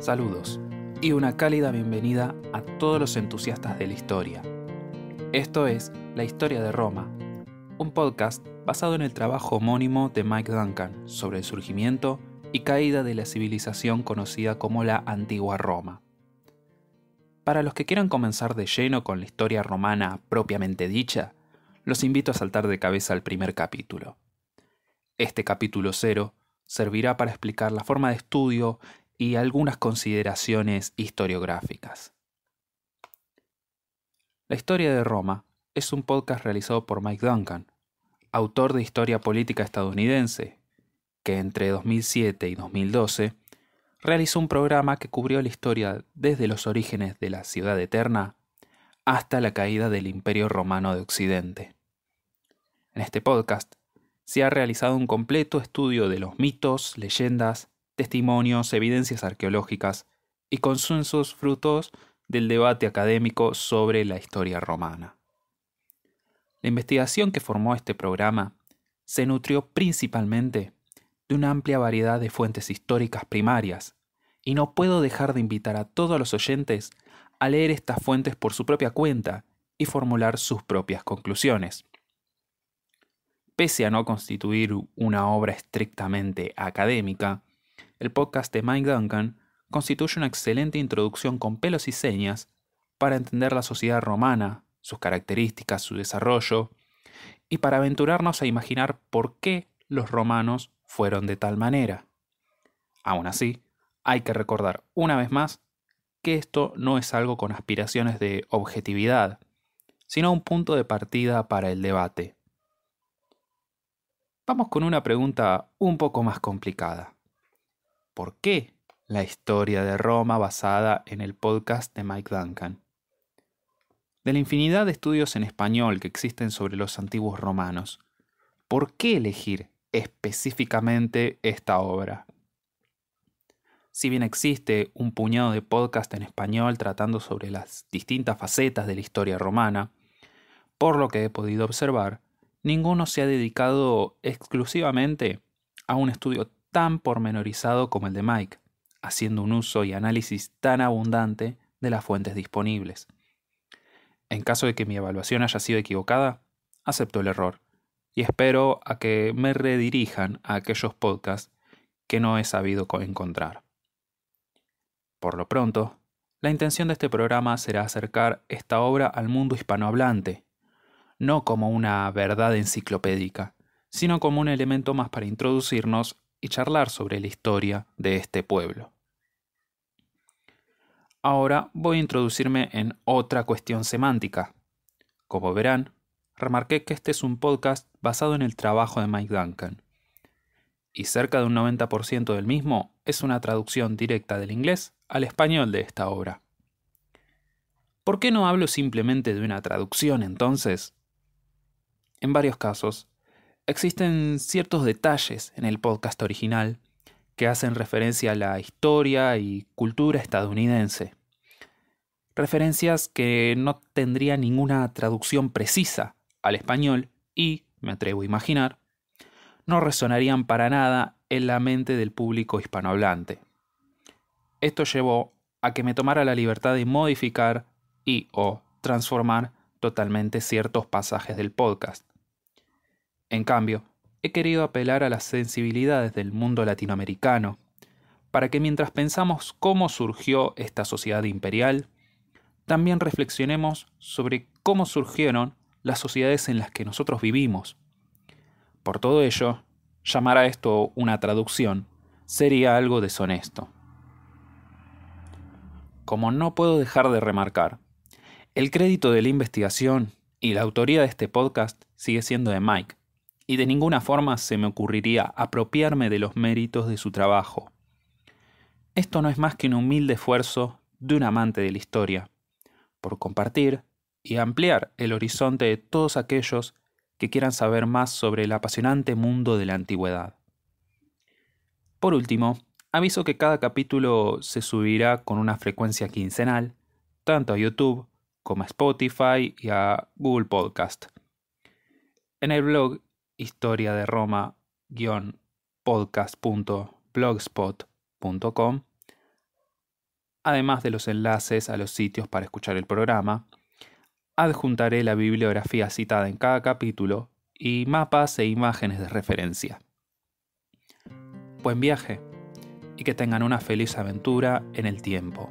Saludos y una cálida bienvenida a todos los entusiastas de la historia. Esto es La Historia de Roma, un podcast basado en el trabajo homónimo de Mike Duncan sobre el surgimiento y caída de la civilización conocida como la Antigua Roma. Para los que quieran comenzar de lleno con la historia romana propiamente dicha, los invito a saltar de cabeza al primer capítulo. Este capítulo cero servirá para explicar la forma de estudio y algunas consideraciones historiográficas. La historia de Roma es un podcast realizado por Mike Duncan, autor de Historia Política Estadounidense, que entre 2007 y 2012 realizó un programa que cubrió la historia desde los orígenes de la ciudad eterna hasta la caída del Imperio Romano de Occidente. En este podcast se ha realizado un completo estudio de los mitos, leyendas, testimonios, evidencias arqueológicas y consensos frutos del debate académico sobre la historia romana. La investigación que formó este programa se nutrió principalmente de una amplia variedad de fuentes históricas primarias, y no puedo dejar de invitar a todos los oyentes a leer estas fuentes por su propia cuenta y formular sus propias conclusiones. Pese a no constituir una obra estrictamente académica, el podcast de Mike Duncan constituye una excelente introducción con pelos y señas para entender la sociedad romana, sus características, su desarrollo, y para aventurarnos a imaginar por qué los romanos fueron de tal manera. Aún así, hay que recordar una vez más que esto no es algo con aspiraciones de objetividad, sino un punto de partida para el debate. Vamos con una pregunta un poco más complicada. ¿Por qué? La historia de Roma basada en el podcast de Mike Duncan. De la infinidad de estudios en español que existen sobre los antiguos romanos, ¿por qué elegir específicamente esta obra? Si bien existe un puñado de podcast en español tratando sobre las distintas facetas de la historia romana, por lo que he podido observar, ninguno se ha dedicado exclusivamente a un estudio tan pormenorizado como el de Mike, haciendo un uso y análisis tan abundante de las fuentes disponibles. En caso de que mi evaluación haya sido equivocada, acepto el error y espero a que me redirijan a aquellos podcasts que no he sabido encontrar. Por lo pronto, la intención de este programa será acercar esta obra al mundo hispanohablante, no como una verdad enciclopédica, sino como un elemento más para introducirnos y charlar sobre la historia de este pueblo. Ahora voy a introducirme en otra cuestión semántica. Como verán, remarqué que este es un podcast basado en el trabajo de Mike Duncan, y cerca de un 90% del mismo es una traducción directa del inglés al español de esta obra. ¿Por qué no hablo simplemente de una traducción entonces? En varios casos, existen ciertos detalles en el podcast original que hacen referencia a la historia y cultura estadounidense. Referencias que no tendría ninguna traducción precisa al español y, me atrevo a imaginar, no resonarían para nada en la mente del público hispanohablante. Esto llevó a que me tomara la libertad de modificar y o transformar totalmente ciertos pasajes del podcast en cambio, he querido apelar a las sensibilidades del mundo latinoamericano, para que mientras pensamos cómo surgió esta sociedad imperial, también reflexionemos sobre cómo surgieron las sociedades en las que nosotros vivimos. Por todo ello, llamar a esto una traducción sería algo deshonesto. Como no puedo dejar de remarcar, el crédito de la investigación y la autoría de este podcast sigue siendo de Mike, y de ninguna forma se me ocurriría apropiarme de los méritos de su trabajo. Esto no es más que un humilde esfuerzo de un amante de la historia, por compartir y ampliar el horizonte de todos aquellos que quieran saber más sobre el apasionante mundo de la antigüedad. Por último, aviso que cada capítulo se subirá con una frecuencia quincenal, tanto a YouTube como a Spotify y a Google Podcast. En el blog historia de Roma-podcast.blogspot.com, además de los enlaces a los sitios para escuchar el programa. Adjuntaré la bibliografía citada en cada capítulo y mapas e imágenes de referencia. Buen viaje y que tengan una feliz aventura en el tiempo.